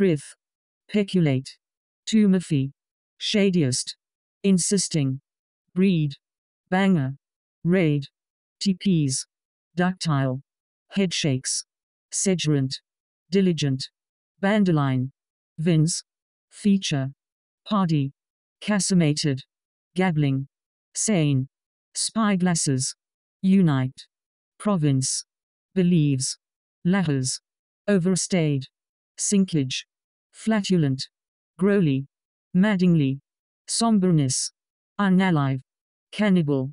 Criv. Peculate. To Shadiest. Insisting. Breed. Banger. Raid. TPs. Ductile. Headshakes. Sedgerant. Diligent. Bandoline. Vins. Feature. Party. Casemated. Gabbling. Sane. Spyglasses. Unite. Province. Believes. Ladders. Overstayed. Sinkage flatulent, growly, maddingly, somberness, unalive, cannibal,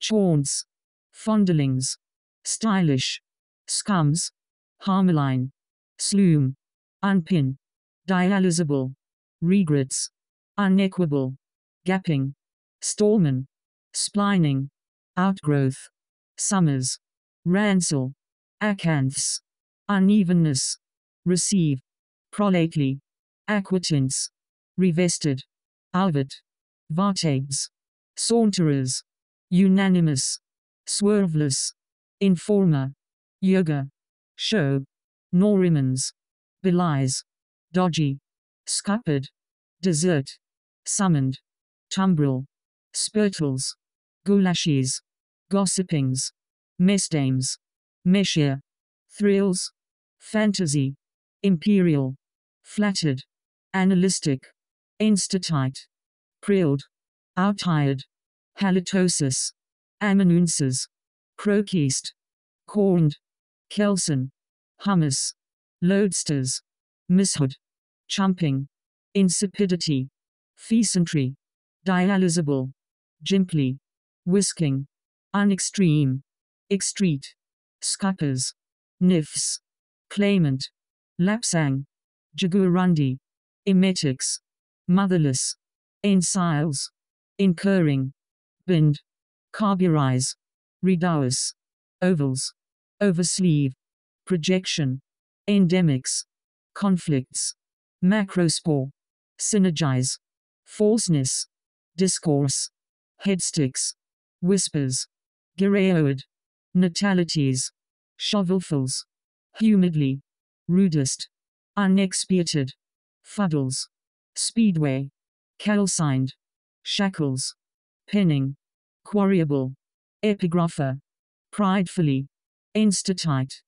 chaunts, fondlings, stylish, scums, harmeline, sloom, unpin, dialysable, regrets, unequable, gapping, stallman, splining, outgrowth, summers, rancel, acanths, unevenness, receive, Prolately. Aquitants. Revested. Alved, Vartegs. Saunterers. Unanimous. Swerveless. Informer. Yoga. Show. Norimans. Belies. Dodgy. Scuppered. Dessert. Summoned. Tumbril. Spurtles. Goulashes. Gossipings. Mestames. Meshia. Thrills. Fantasy. Imperial flattered, analytic, instatite, prilled, outired, halitosis, amanuensis, croquist, corned, kelson, hummus, lodesters, mishood, chumping, insipidity, fecentry, dialysable, gimply, whisking, unextreme, excrete, scuppers, niffs, claimant, lapsang, Jaguarundi, Emetics, Motherless, Ensiles, Incurring, Bind, Carburize, Redouse, Ovals, Oversleeve, Projection, Endemics, Conflicts, Macrospore, Synergize, Falseness, Discourse, Headsticks, Whispers, Giraeoid, Natalities, Shovelfuls, Humidly, Rudest, unexpiated, fuddles, speedway, calcined, shackles, pinning quarryable, epigrapher, pridefully, instatite,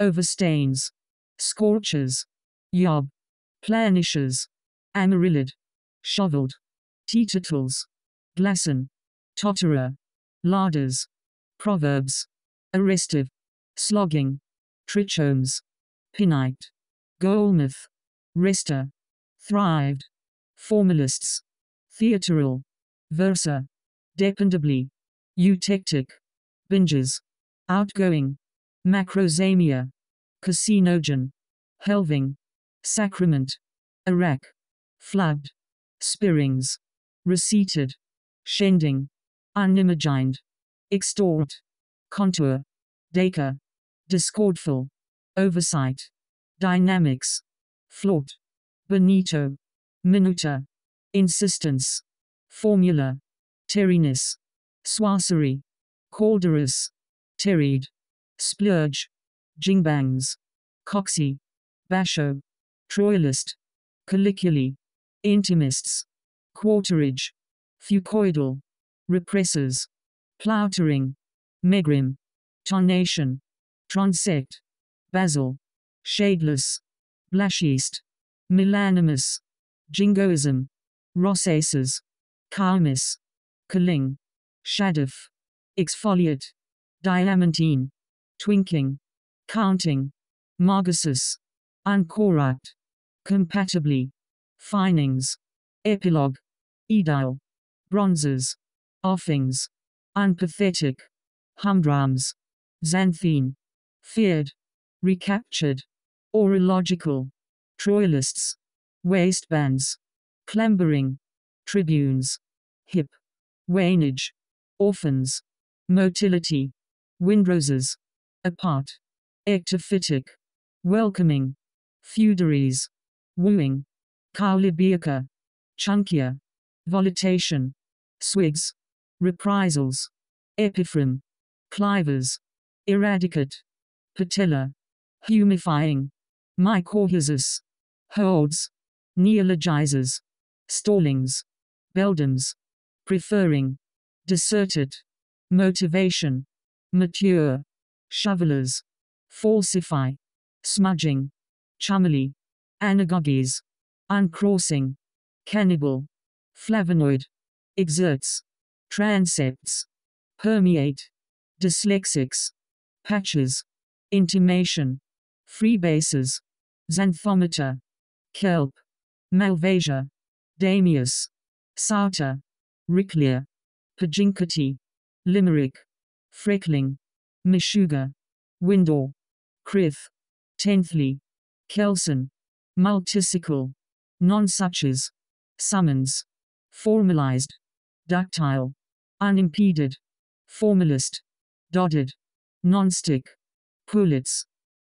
overstains, scorchers, yob, planishes amaryllid shoveled, teetotal's, glasson, totterer, larders, proverbs, arrestive, slogging, trichomes, pinite. Golnath, Rister, thrived. Formalists, theatrical, versa, dependably, eutectic, binges, outgoing, macrosamia, carcinogen, helving, sacrament, Iraq, flood, Spirings. receipted, shending, unimagined, extort, contour, dacre, discordful, oversight. Dynamics. Float. Benito. Minuta. Insistence. Formula. Terriness. Swassery. Calderus. terried, Splurge. Jingbangs. Coxy. Basho. Troilist. Colliculi. Intimists. Quarterage. Fucoidal. Repressors. Ploutering. Megrim. Tarnation. Transect. Basil shadeless, blashiest, melanomus, jingoism, Rossaces. calmis, kaling, shadif, exfoliate, diamantine, twinking, counting, margusus, uncorrupt, compatibly, finings, epilogue, edile, bronzes, offings, unpathetic, humdrums, xanthine, feared, recaptured, Orological. Troilists. Waistbands. Clambering. Tribunes. Hip. Wainage. Orphans. Motility. Windroses. Apart. Ectophytic. Welcoming. Feudaries. Wooing. Cowlibiaca. Chunkia. Volitation. Swigs. Reprisals. epiphrem, Clivers. Eradicate. Patella. Humifying mycorrhizas, herds, neologizes, stallings, beldams, preferring, deserted, motivation, mature, shovelers, falsify, smudging, chamely, anagogies, uncrossing, cannibal, flavonoid, exerts, transepts, permeate, dyslexics, patches, intimation, freebases, Xanthometer. Kelp. Malvasia. Damius. Sarta. Ricklea. Pajinkati. Limerick. Freckling. Meshuga. Windor. Criff. Tenthly. Kelson. Multisicle. Non-suches. Summons. Formalized. Ductile. Unimpeded. Formalist. Dotted. non-stick, Pulitz.